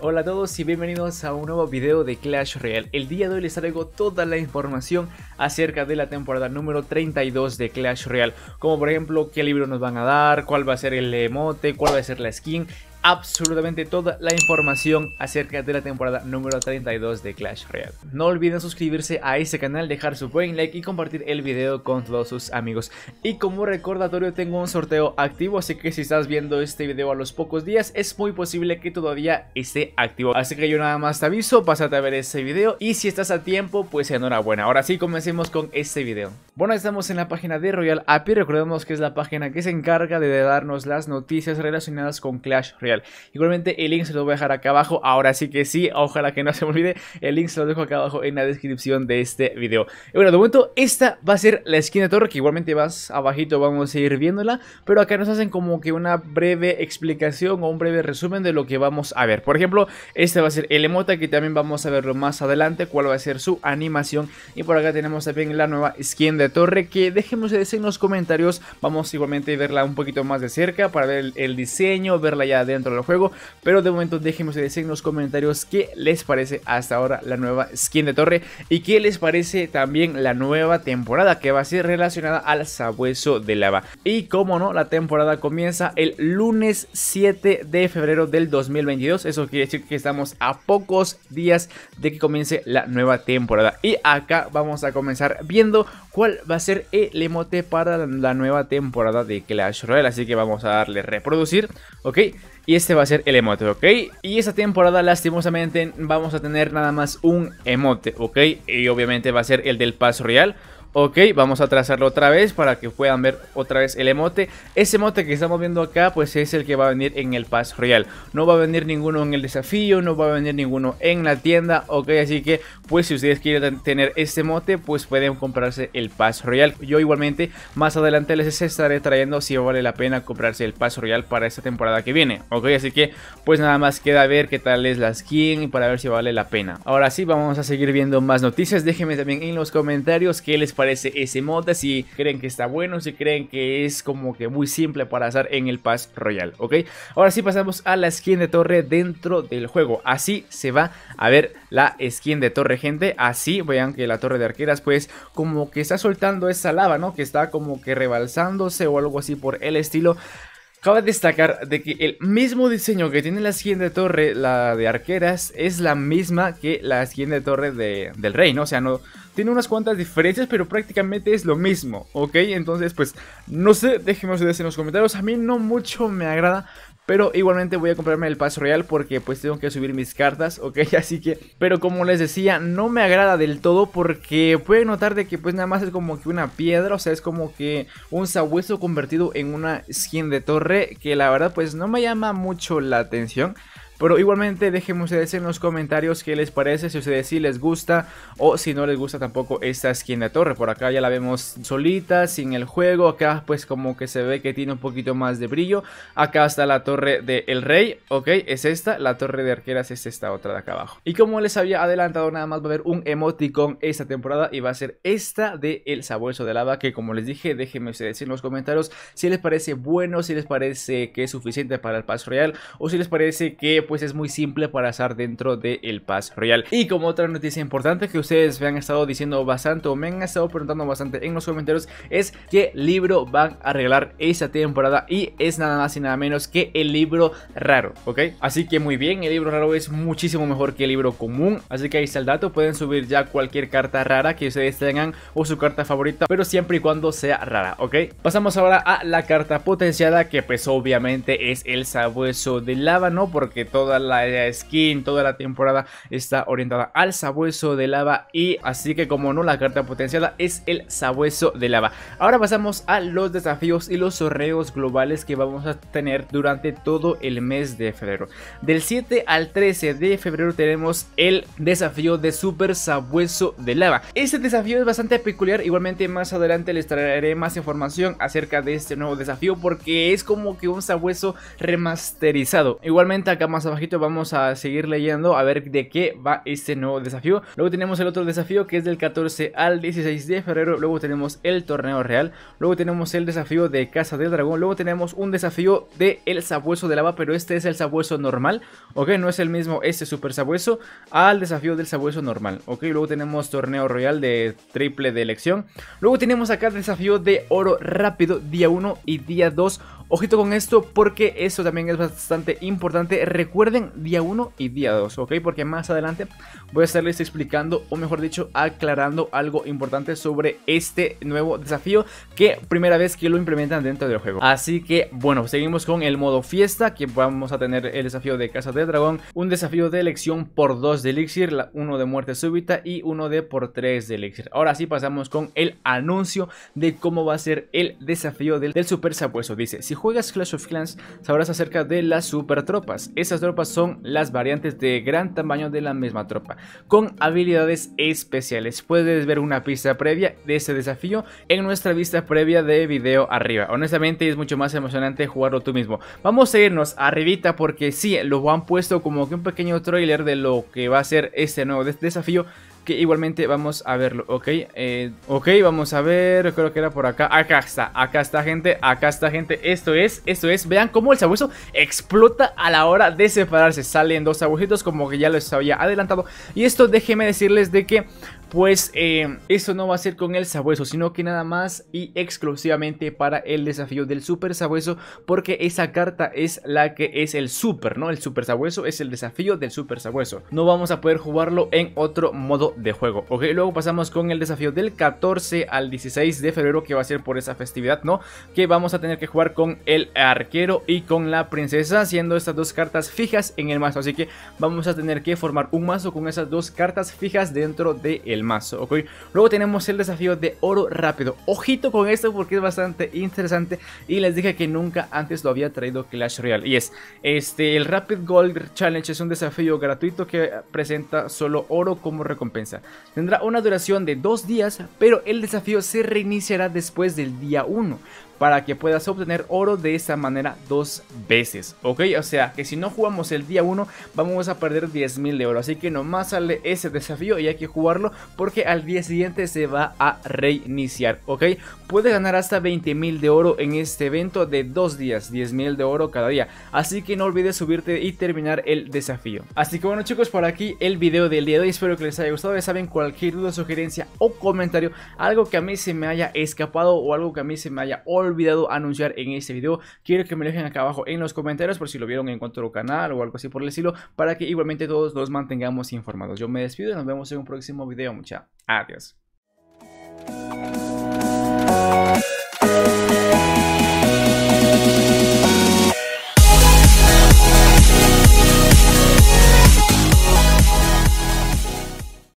Hola a todos y bienvenidos a un nuevo video de Clash Royale. El día de hoy les traigo toda la información acerca de la temporada número 32 de Clash Royale. Como por ejemplo, qué libro nos van a dar, cuál va a ser el emote, cuál va a ser la skin absolutamente toda la información acerca de la temporada número 32 de Clash Royale. No olviden suscribirse a este canal, dejar su buen like y compartir el video con todos sus amigos. Y como recordatorio tengo un sorteo activo, así que si estás viendo este video a los pocos días, es muy posible que todavía esté activo. Así que yo nada más te aviso, pásate a ver ese video y si estás a tiempo, pues enhorabuena. Ahora sí, comencemos con este video. Bueno, estamos en la página de Royal API, recordemos que es la página que se encarga de darnos las noticias relacionadas con Clash Royale. Igualmente el link se lo voy a dejar acá abajo, ahora sí que sí, ojalá que no se me olvide, el link se lo dejo acá abajo en la descripción de este video. bueno, de momento esta va a ser la esquina de torre, que igualmente vas abajito, vamos a ir viéndola, pero acá nos hacen como que una breve explicación o un breve resumen de lo que vamos a ver. Por ejemplo, este va a ser el emota que también vamos a verlo más adelante, cuál va a ser su animación y por acá tenemos también la nueva skin de torre que dejemos de decir en los comentarios. Vamos igualmente a verla un poquito más de cerca para ver el, diseño, verla ya dentro del juego. Pero de momento dejemos de decir en los comentarios qué les parece hasta ahora la nueva skin de torre y qué les parece también la nueva temporada que va a ser relacionada al sabueso de lava. Y como no, la temporada comienza el lunes 7 de febrero del 2022. Eso quiere decir que estamos a pocos días de que comience la nueva temporada. Y acá vamos a comenzar viendo cuál va a ser el emote para la nueva temporada de Clash Royale. Así que vamos a darle reproducir, ¿ok? Y este va a ser el emote, ¿ok? Y esta temporada lastimosamente vamos a tener nada más un emote, ¿ok? Y obviamente va a ser el del paso real Ok, vamos a trazarlo otra vez para que puedan ver otra vez el emote. Ese emote que estamos viendo acá, pues es el que va a venir en el Pass Royal. No va a venir ninguno en el desafío, no va a venir ninguno en la tienda, ok. Así que, pues si ustedes quieren tener este emote, pues pueden comprarse el Pass Royal. Yo igualmente, más adelante les estaré trayendo si vale la pena comprarse el Pass Royal para esta temporada que viene, ok. Así que, pues nada más queda ver qué tal es la skin y para ver si vale la pena. Ahora sí, vamos a seguir viendo más noticias. Déjenme también en los comentarios qué les parece ese mod, si creen que está bueno, si creen que es como que muy simple para hacer en el Pass Royal, ¿ok? Ahora sí pasamos a la skin de torre dentro del juego, así se va a ver la skin de torre, gente, así vean que la torre de arqueras pues como que está soltando esa lava, ¿no? Que está como que rebalsándose o algo así por el estilo, Cabe destacar de que el mismo diseño que tiene la siguiente torre, la de arqueras, es la misma que la siguiente torre de, del ¿no? O sea, no tiene unas cuantas diferencias, pero prácticamente es lo mismo, ¿ok? Entonces, pues, no sé, déjenme ustedes en los comentarios. A mí no mucho me agrada, pero igualmente voy a comprarme el paso real porque pues tengo que subir mis cartas, ok, así que... Pero como les decía, no me agrada del todo porque pueden notar de que pues nada más es como que una piedra, o sea, es como que un sabueso convertido en una skin de torre que la verdad pues no me llama mucho la atención. Pero igualmente déjenme ustedes en los comentarios qué les parece, si a ustedes sí les gusta o si no les gusta tampoco esta esquina de torre. Por acá ya la vemos solita, sin el juego, acá pues como que se ve que tiene un poquito más de brillo. Acá está la torre del rey, ok, es esta, la torre de arqueras es esta otra de acá abajo. Y como les había adelantado nada más va a haber un emoticón esta temporada y va a ser esta de el sabueso de lava que como les dije déjenme ustedes en los comentarios si les parece bueno, si les parece que es suficiente para el paso real o si les parece que pues es muy simple para estar dentro del Paz Pass Royal. Y como otra noticia importante que ustedes me han estado diciendo bastante o me han estado preguntando bastante en los comentarios es que libro van a arreglar esta temporada y es nada más y nada menos que el libro raro, ¿ok? Así que muy bien, el libro raro es muchísimo mejor que el libro común, así que ahí está el dato, pueden subir ya cualquier carta rara que ustedes tengan o su carta favorita, pero siempre y cuando sea rara, ¿ok? Pasamos ahora a la carta potenciada que pues obviamente es el sabueso de lava, Porque todo toda la skin, toda la temporada está orientada al sabueso de lava y así que como no la carta potenciada es el sabueso de lava. Ahora pasamos a los desafíos y los sorreos globales que vamos a tener durante todo el mes de febrero. Del 7 al 13 de febrero tenemos el desafío de super sabueso de lava. Este desafío es bastante peculiar, igualmente más adelante les traeré más información acerca de este nuevo desafío porque es como que un sabueso remasterizado. Igualmente acá más abajito vamos a seguir leyendo a ver de qué va este nuevo desafío. Luego tenemos el otro desafío que es del 14 al 16 de febrero. Luego tenemos el torneo real. Luego tenemos el desafío de Casa del Dragón. Luego tenemos un desafío de el sabueso de lava, pero este es el sabueso normal. Ok, no es el mismo este super sabueso al desafío del sabueso normal. Ok, luego tenemos torneo real de triple de elección. Luego tenemos acá el desafío de oro rápido día 1 y día 2. Ojito con esto porque eso también es bastante importante. Recuerda recuerden día 1 y día 2, ¿ok? Porque más adelante voy a estarles explicando, o mejor dicho, aclarando algo importante sobre este nuevo desafío que primera vez que lo implementan dentro del juego. Así que, bueno, seguimos con el modo fiesta, que vamos a tener el desafío de Casa de Dragón, un desafío de elección por 2 de elixir, uno de muerte súbita y uno de por 3 de elixir. Ahora sí pasamos con el anuncio de cómo va a ser el desafío del, super sabueso. Dice, si juegas Clash of Clans, sabrás acerca de las super tropas. Esas tropas son las variantes de gran tamaño de la misma tropa, con habilidades especiales. Puedes ver una pista previa de ese desafío en nuestra vista previa de video arriba. Honestamente es mucho más emocionante jugarlo tú mismo. Vamos a irnos arribita porque sí, lo han puesto como que un pequeño trailer de lo que va a ser este nuevo desafío igualmente vamos a verlo, ¿ok? Eh, ok, vamos a ver, creo que era por acá. Acá está, acá está, gente, acá está, gente. Esto es, esto es. Vean cómo el sabueso explota a la hora de separarse. Salen dos sabuesitos, como que ya les había adelantado. Y esto déjenme decirles de que pues eh, esto no va a ser con el sabueso, sino que nada más y exclusivamente para el desafío del super sabueso, porque esa carta es la que es el super, ¿no? El super sabueso es el desafío del super sabueso. No vamos a poder jugarlo en otro modo de juego, ¿ok? Luego pasamos con el desafío del 14 al 16 de febrero, que va a ser por esa festividad, ¿no? Que vamos a tener que jugar con el arquero y con la princesa, Haciendo estas dos cartas fijas en el mazo. Así que vamos a tener que formar un mazo con esas dos cartas fijas dentro del de mazo, ¿ok? Luego tenemos el desafío de oro rápido. Ojito con esto porque es bastante interesante y les dije que nunca antes lo había traído Clash Royale. Y es, este, el Rapid Gold Challenge es un desafío gratuito que presenta solo oro como recompensa. Tendrá una duración de dos días, pero el desafío se reiniciará después del día 1 para que puedas obtener oro de esta manera dos veces, ¿ok? O sea, que si no jugamos el día 1 vamos a perder 10.000 de oro, así que nomás sale ese desafío y hay que jugarlo porque al día siguiente se va a reiniciar, ¿ok? Puedes ganar hasta 20.000 de oro en este evento de dos días, 10.000 de oro cada día, así que no olvides subirte y terminar el desafío. Así que bueno chicos, por aquí el video del día de hoy, espero que les haya gustado, ya saben, cualquier duda, sugerencia o comentario, algo que a mí se me haya escapado o algo que a mí se me haya olvidado, olvidado anunciar en este video. Quiero que me dejen acá abajo en los comentarios por si lo vieron en cuanto a canal o algo así por el estilo, para que igualmente todos los mantengamos informados. Yo me despido y nos vemos en un próximo video. Mucha adiós.